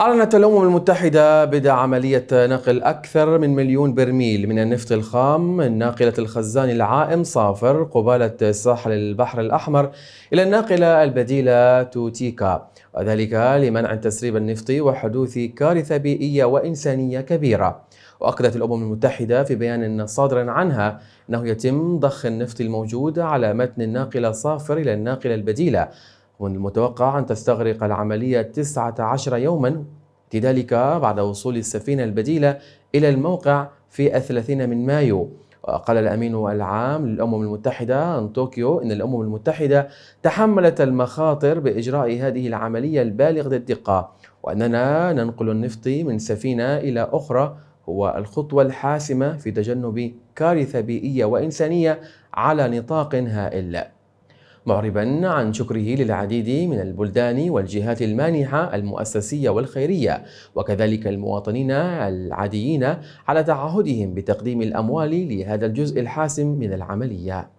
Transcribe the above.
أعلنت الأمم المتحدة بدء عملية نقل أكثر من مليون برميل من النفط الخام من ناقلة الخزان العائم صافر قبالة ساحل البحر الأحمر إلى الناقلة البديلة توتيكا وذلك لمنع تسريب النفط وحدوث كارثة بيئية وإنسانية كبيرة وأكدت الأمم المتحدة في بيان صادر عنها أنه يتم ضخ النفط الموجود على متن الناقلة صافر إلى الناقلة البديلة ومن المتوقع أن تستغرق العملية 19 يوما لذلك بعد وصول السفينة البديلة إلى الموقع في 30 من مايو وقال الأمين العام للأمم المتحدة عن طوكيو أن الأمم المتحدة تحملت المخاطر بإجراء هذه العملية البالغة الدقة وأننا ننقل النفط من سفينة إلى أخرى هو الخطوة الحاسمة في تجنب كارثة بيئية وإنسانية على نطاق هائل معربا عن شكره للعديد من البلدان والجهات المانحة المؤسسية والخيرية وكذلك المواطنين العاديين على تعهدهم بتقديم الأموال لهذا الجزء الحاسم من العملية.